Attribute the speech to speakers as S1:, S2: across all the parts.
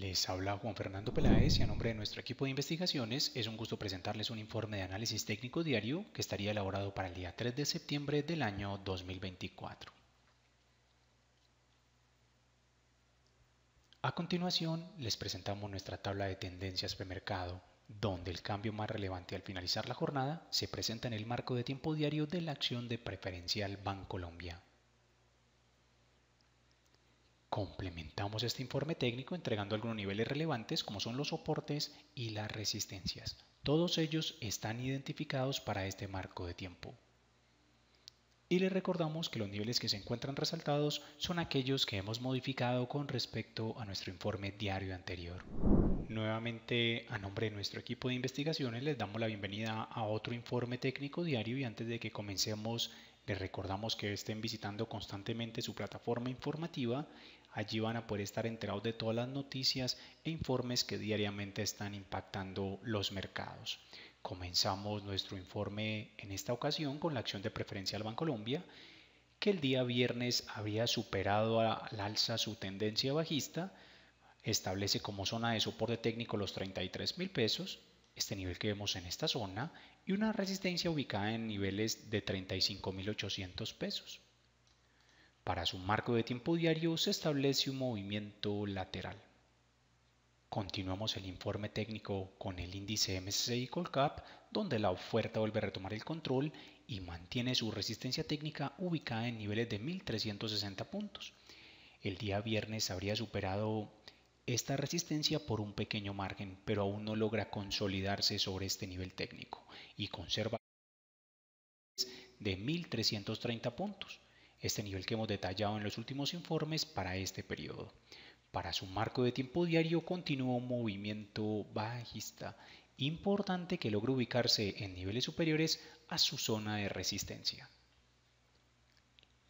S1: Les habla Juan Fernando Peláez y a nombre de nuestro equipo de investigaciones es un gusto presentarles un informe de análisis técnico diario que estaría elaborado para el día 3 de septiembre del año 2024. A continuación, les presentamos nuestra tabla de tendencias mercado, donde el cambio más relevante al finalizar la jornada se presenta en el marco de tiempo diario de la acción de preferencial Bancolombia. Colombia Complementamos este informe técnico entregando algunos niveles relevantes como son los soportes y las resistencias. Todos ellos están identificados para este marco de tiempo. Y les recordamos que los niveles que se encuentran resaltados son aquellos que hemos modificado con respecto a nuestro informe diario anterior. Nuevamente, a nombre de nuestro equipo de investigaciones, les damos la bienvenida a otro informe técnico diario y antes de que comencemos les recordamos que estén visitando constantemente su plataforma informativa. Allí van a poder estar enterados de todas las noticias e informes que diariamente están impactando los mercados. Comenzamos nuestro informe en esta ocasión con la acción de Preferencia Banco Colombia, que el día viernes había superado al alza su tendencia bajista, establece como zona de soporte técnico los 33 mil pesos, este nivel que vemos en esta zona, y una resistencia ubicada en niveles de 35.800 pesos. Para su marco de tiempo diario se establece un movimiento lateral. Continuamos el informe técnico con el índice MSCI Colcap, donde la oferta vuelve a retomar el control y mantiene su resistencia técnica ubicada en niveles de 1360 puntos. El día viernes habría superado esta resistencia por un pequeño margen, pero aún no logra consolidarse sobre este nivel técnico y conserva de 1.330 puntos, este nivel que hemos detallado en los últimos informes para este periodo. Para su marco de tiempo diario continúa un movimiento bajista importante que logra ubicarse en niveles superiores a su zona de resistencia.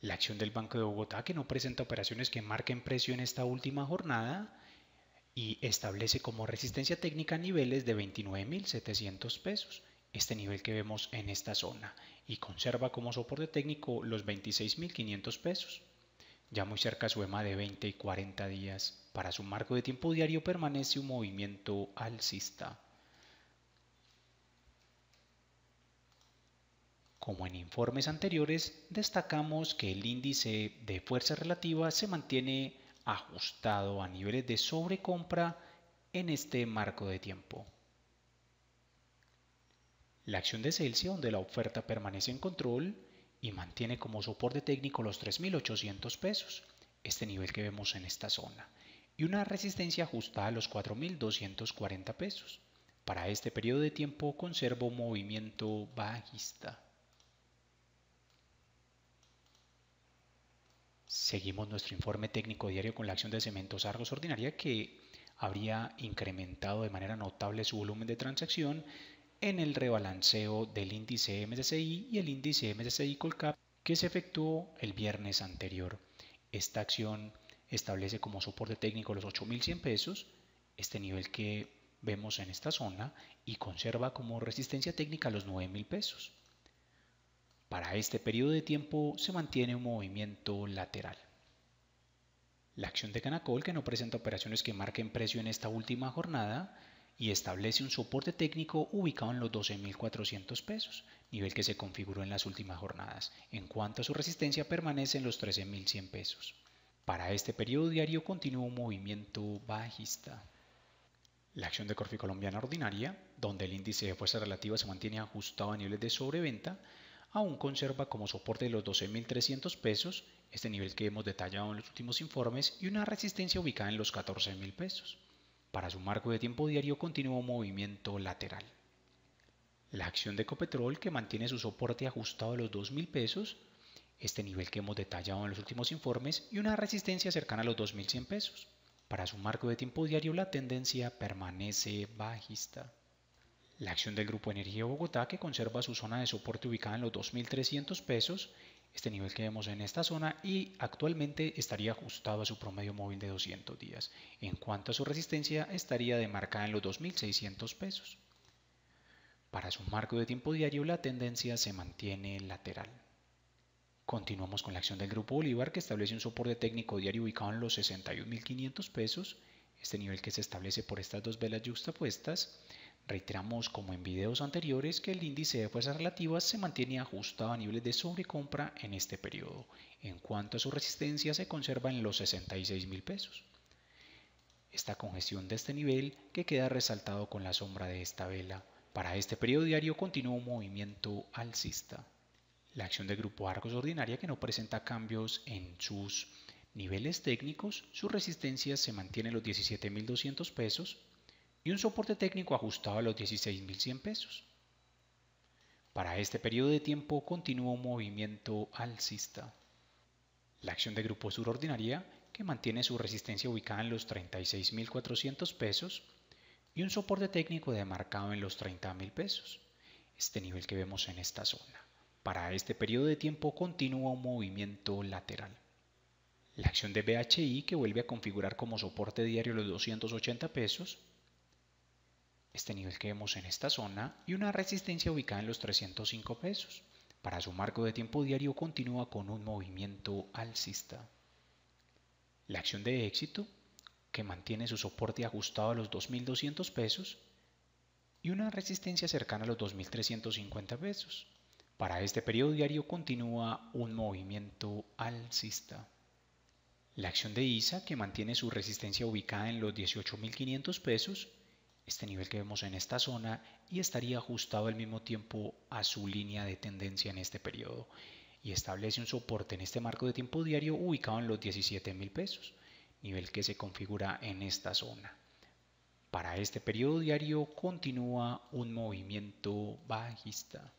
S1: La acción del Banco de Bogotá, que no presenta operaciones que marquen precio en esta última jornada, y establece como resistencia técnica niveles de 29.700 pesos, este nivel que vemos en esta zona, y conserva como soporte técnico los 26.500 pesos. Ya muy cerca su EMA de 20 y 40 días, para su marco de tiempo diario permanece un movimiento alcista. Como en informes anteriores, destacamos que el índice de fuerza relativa se mantiene ajustado a niveles de sobrecompra en este marco de tiempo. La acción de Celsius, donde la oferta permanece en control y mantiene como soporte técnico los 3.800 pesos, este nivel que vemos en esta zona, y una resistencia ajustada a los 4.240 pesos. Para este periodo de tiempo conservo movimiento bajista. Seguimos nuestro informe técnico diario con la acción de Cementos Argos Ordinaria que habría incrementado de manera notable su volumen de transacción en el rebalanceo del índice MSCI y el índice MSCI Colcap que se efectuó el viernes anterior. Esta acción establece como soporte técnico los 8.100 pesos, este nivel que vemos en esta zona, y conserva como resistencia técnica los 9.000 pesos. Para este periodo de tiempo se mantiene un movimiento lateral. La acción de Canacol, que no presenta operaciones que marquen precio en esta última jornada, y establece un soporte técnico ubicado en los 12.400 pesos, nivel que se configuró en las últimas jornadas. En cuanto a su resistencia, permanece en los 13.100 pesos. Para este periodo diario continúa un movimiento bajista. La acción de Corfi Colombiana Ordinaria, donde el índice de fuerza relativa se mantiene ajustado a niveles de sobreventa, aún conserva como soporte los 12.300 pesos, este nivel que hemos detallado en los últimos informes, y una resistencia ubicada en los 14.000 pesos. Para su marco de tiempo diario continúa un movimiento lateral. La acción de Ecopetrol, que mantiene su soporte ajustado a los 2.000 pesos, este nivel que hemos detallado en los últimos informes, y una resistencia cercana a los 2.100 pesos. Para su marco de tiempo diario la tendencia permanece bajista. La acción del Grupo Energía Bogotá, que conserva su zona de soporte ubicada en los 2.300 pesos, este nivel que vemos en esta zona, y actualmente estaría ajustado a su promedio móvil de 200 días. En cuanto a su resistencia, estaría demarcada en los 2.600 pesos. Para su marco de tiempo diario, la tendencia se mantiene lateral. Continuamos con la acción del Grupo Bolívar, que establece un soporte técnico diario ubicado en los 61.500 pesos, este nivel que se establece por estas dos velas yuxtapuestas, Reiteramos, como en videos anteriores, que el índice de fuerzas relativas se mantiene ajustado a niveles de sobrecompra en este periodo. En cuanto a su resistencia, se conserva en los 66 mil pesos. Esta congestión de este nivel, que queda resaltado con la sombra de esta vela, para este periodo diario continúa un movimiento alcista. La acción del grupo Arcos ordinaria, que no presenta cambios en sus niveles técnicos, su resistencia se mantiene en los 17.200 pesos y un soporte técnico ajustado a los 16.100 pesos. Para este periodo de tiempo continúa un movimiento alcista. La acción de grupo sur ordinaria, que mantiene su resistencia ubicada en los 36.400 pesos, y un soporte técnico demarcado en los 30.000 pesos, este nivel que vemos en esta zona. Para este periodo de tiempo continúa un movimiento lateral. La acción de BHI, que vuelve a configurar como soporte diario los 280 pesos, este nivel que vemos en esta zona y una resistencia ubicada en los 305 pesos. Para su marco de tiempo diario continúa con un movimiento alcista. La acción de éxito, que mantiene su soporte ajustado a los 2.200 pesos y una resistencia cercana a los 2.350 pesos. Para este periodo diario continúa un movimiento alcista. La acción de ISA, que mantiene su resistencia ubicada en los 18.500 pesos este nivel que vemos en esta zona y estaría ajustado al mismo tiempo a su línea de tendencia en este periodo y establece un soporte en este marco de tiempo diario ubicado en los 17 mil pesos, nivel que se configura en esta zona. Para este periodo diario continúa un movimiento bajista.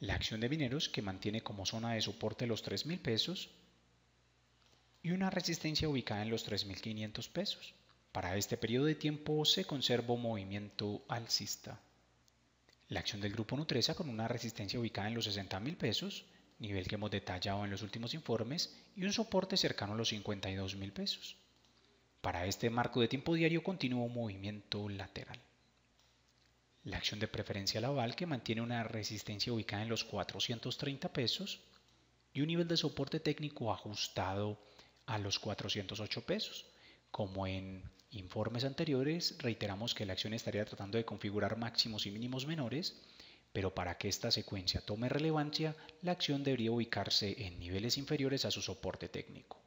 S1: La acción de mineros que mantiene como zona de soporte los 3 mil pesos y una resistencia ubicada en los 3.500 pesos. Para este periodo de tiempo se conservó movimiento alcista. La acción del grupo Nutresa con una resistencia ubicada en los 60.000 pesos, nivel que hemos detallado en los últimos informes, y un soporte cercano a los 52.000 pesos. Para este marco de tiempo diario continuó movimiento lateral. La acción de preferencia Laval que mantiene una resistencia ubicada en los 430 pesos y un nivel de soporte técnico ajustado a los 408 pesos. Como en informes anteriores, reiteramos que la acción estaría tratando de configurar máximos y mínimos menores, pero para que esta secuencia tome relevancia, la acción debería ubicarse en niveles inferiores a su soporte técnico.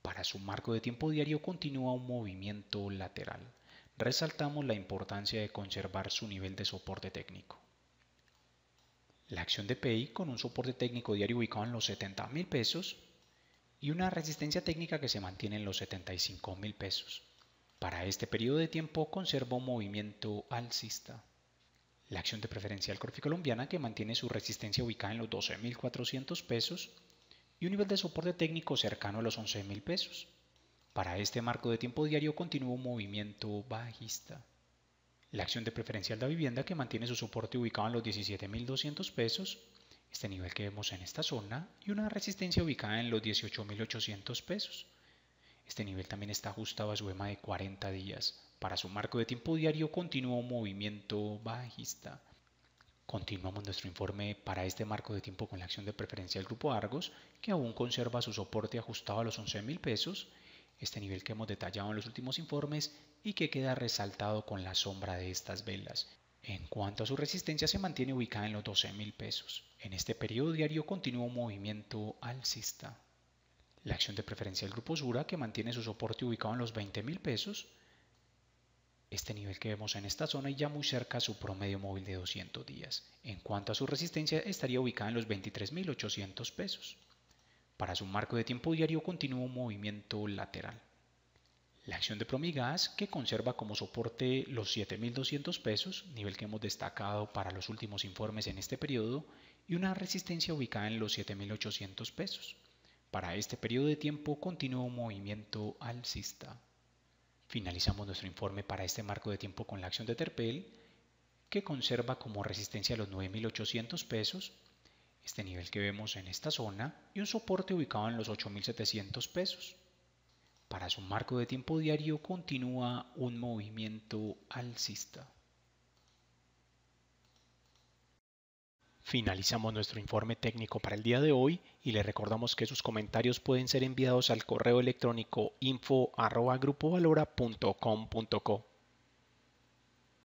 S1: Para su marco de tiempo diario continúa un movimiento lateral. Resaltamos la importancia de conservar su nivel de soporte técnico. La acción de PI con un soporte técnico diario ubicado en los 70 mil pesos y una resistencia técnica que se mantiene en los 75 mil pesos. Para este periodo de tiempo conservó movimiento alcista. La acción de Preferencia preferencial colombiana que mantiene su resistencia ubicada en los 12.400 pesos y un nivel de soporte técnico cercano a los 11.000 pesos. Para este marco de tiempo diario continuó un movimiento bajista. La acción de preferencial de vivienda que mantiene su soporte ubicado en los 17.200 pesos este nivel que vemos en esta zona, y una resistencia ubicada en los 18.800 pesos. Este nivel también está ajustado a su EMA de 40 días. Para su marco de tiempo diario continúa un movimiento bajista. Continuamos nuestro informe para este marco de tiempo con la acción de preferencia del grupo Argos, que aún conserva su soporte ajustado a los 11.000 pesos, este nivel que hemos detallado en los últimos informes y que queda resaltado con la sombra de estas velas. En cuanto a su resistencia, se mantiene ubicada en los 12.000 pesos. En este periodo diario continúa un movimiento alcista. La acción de preferencia del grupo Sura, que mantiene su soporte ubicado en los 20 pesos, este nivel que vemos en esta zona y ya muy cerca a su promedio móvil de 200 días. En cuanto a su resistencia, estaría ubicada en los 23.800 pesos. Para su marco de tiempo diario continúa un movimiento lateral. La acción de Promigas, que conserva como soporte los 7.200 pesos, nivel que hemos destacado para los últimos informes en este periodo, y una resistencia ubicada en los 7.800 pesos. Para este periodo de tiempo continúa un movimiento alcista. Finalizamos nuestro informe para este marco de tiempo con la acción de Terpel, que conserva como resistencia los 9.800 pesos, este nivel que vemos en esta zona, y un soporte ubicado en los 8.700 pesos. Para su marco de tiempo diario continúa un movimiento alcista. Finalizamos nuestro informe técnico para el día de hoy y le recordamos que sus comentarios pueden ser enviados al correo electrónico info.grupovalora.com.co.